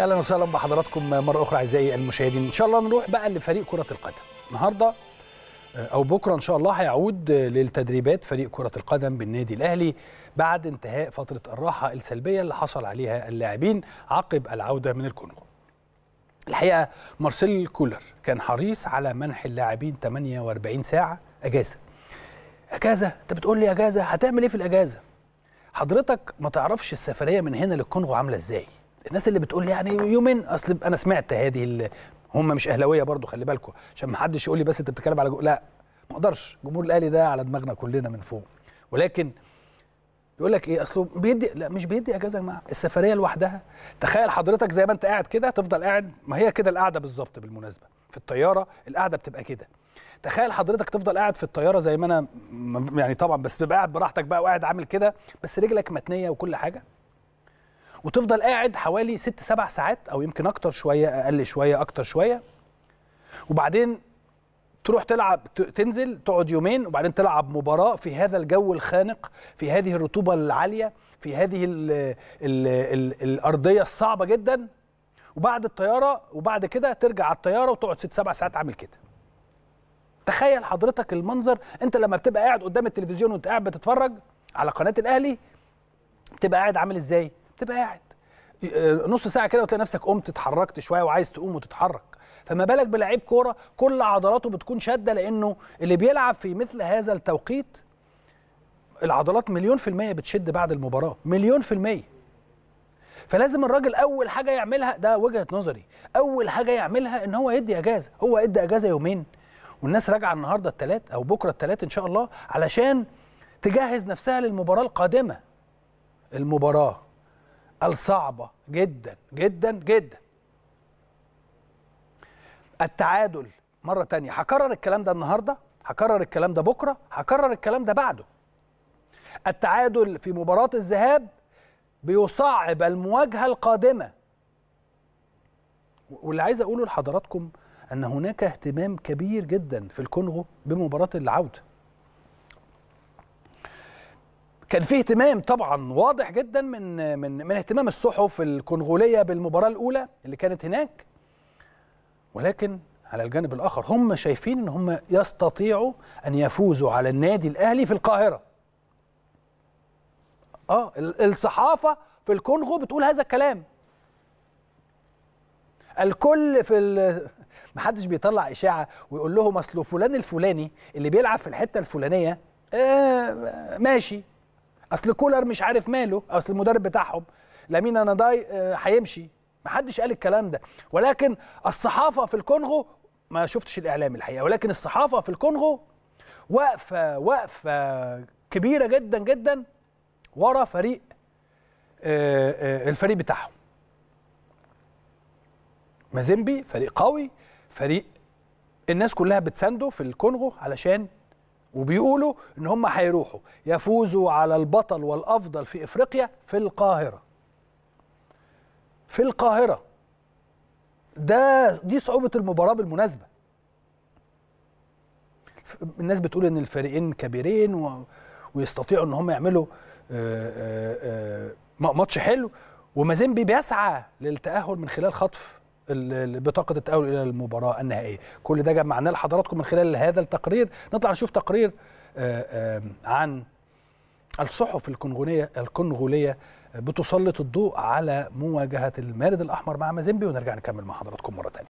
اهلا وسهلا بحضراتكم مره اخرى اعزائي المشاهدين ان شاء الله نروح بقى لفريق كره القدم النهارده آه، او بكره ان شاء الله هيعود للتدريبات فريق كره القدم بالنادي الاهلي بعد انتهاء فتره الراحه السلبيه اللي حصل عليها اللاعبين عقب العوده من الكونغو الحقيقه مارسيل كولر كان حريص على منح اللاعبين 48 ساعه اجازه اجازه انت بتقول لي اجازه هتعمل ايه في الاجازه حضرتك ما تعرفش السفريه من هنا للكونغو عامله ازاي الناس اللي بتقول يعني يومين اصل انا سمعت هذه هم مش اهلاويه برضو خلي بالكم عشان ما حدش يقول لي بس انت بتتكلم على جو... لا ما اقدرش جمهور الاهلي ده على دماغنا كلنا من فوق ولكن يقول لك ايه اصله بيدي لا مش بيدي اجازه يا جماعه السفريه لوحدها تخيل حضرتك زي ما انت قاعد كده تفضل قاعد ما هي كده القعده بالظبط بالمناسبه في الطياره القعده بتبقى كده تخيل حضرتك تفضل قاعد في الطياره زي ما انا يعني طبعا بس بتبقى قاعد براحتك بقى وقاعد عامل كده بس رجلك متنيه وكل حاجه وتفضل قاعد حوالي ست سبع ساعات او يمكن اكتر شويه اقل شويه اكتر شويه وبعدين تروح تلعب تنزل تقعد يومين وبعدين تلعب مباراه في هذا الجو الخانق في هذه الرطوبه العاليه في هذه الـ الـ الـ الارضيه الصعبه جدا وبعد الطياره وبعد كده ترجع على الطياره وتقعد ست سبع ساعات عامل كده تخيل حضرتك المنظر انت لما بتبقى قاعد قدام التلفزيون وانت قاعد بتتفرج على قناه الاهلي بتبقى قاعد عامل ازاي تبقى قاعد آه، نص ساعه كده وتلاقي نفسك قمت اتحركت شويه وعايز تقوم وتتحرك فما بالك بلعيب كوره كل عضلاته بتكون شاده لانه اللي بيلعب في مثل هذا التوقيت العضلات مليون في المية بتشد بعد المباراة مليون في المية فلازم الراجل أول حاجة يعملها ده وجهة نظري أول حاجة يعملها إن هو يدي أجازة هو ادى أجازة يومين والناس راجعة النهاردة الثلاث أو بكرة الثلاث إن شاء الله علشان تجهز نفسها للمباراة القادمة المباراة الصعبة جدا جدا جدا التعادل مرة تانية هكرر الكلام ده النهاردة هكرر الكلام ده بكرة هكرر الكلام ده بعده التعادل في مباراة الذهاب بيصعب المواجهة القادمة واللي عايز أقوله لحضراتكم أن هناك اهتمام كبير جدا في الكونغو بمباراة العودة كان في اهتمام طبعا واضح جدا من من من اهتمام الصحف الكونغوليه بالمباراه الاولى اللي كانت هناك ولكن على الجانب الاخر هم شايفين ان هم يستطيعوا ان يفوزوا على النادي الاهلي في القاهره اه الصحافه في الكونغو بتقول هذا الكلام الكل في ال... محدش بيطلع اشاعه ويقول لهم اصل فلان الفلاني اللي بيلعب في الحته الفلانيه آه ماشي اصل كولر مش عارف ماله اصل المدرب بتاعهم لامين انا داي آه، هيمشي محدش قال الكلام ده ولكن الصحافه في الكونغو ما شفتش الاعلام الحقيقه ولكن الصحافه في الكونغو واقفه واقفه كبيره جدا جدا ورا فريق آه، آه، الفريق بتاعهم مازيمبي فريق قوي فريق الناس كلها بتسانده في الكونغو علشان وبيقولوا ان هم هيروحوا يفوزوا على البطل والافضل في افريقيا في القاهره في القاهره ده دي صعوبه المباراه بالمناسبه الناس بتقول ان الفريقين كبيرين و... ويستطيعوا ان هم يعملوا آه، آه، آه، ماتش حلو ومازيمبي بيسعى للتاهل من خلال خطف بطاقه التاهل الى المباراه النهائيه كل ده جمعناه لحضراتكم من خلال هذا التقرير نطلع نشوف تقرير آه، آه، عن الصحف الكونغوليه الكونغوليه بتسلط الضوء على مواجهه المارد الاحمر مع مازيمبي ونرجع نكمل مع حضراتكم مره ثانيه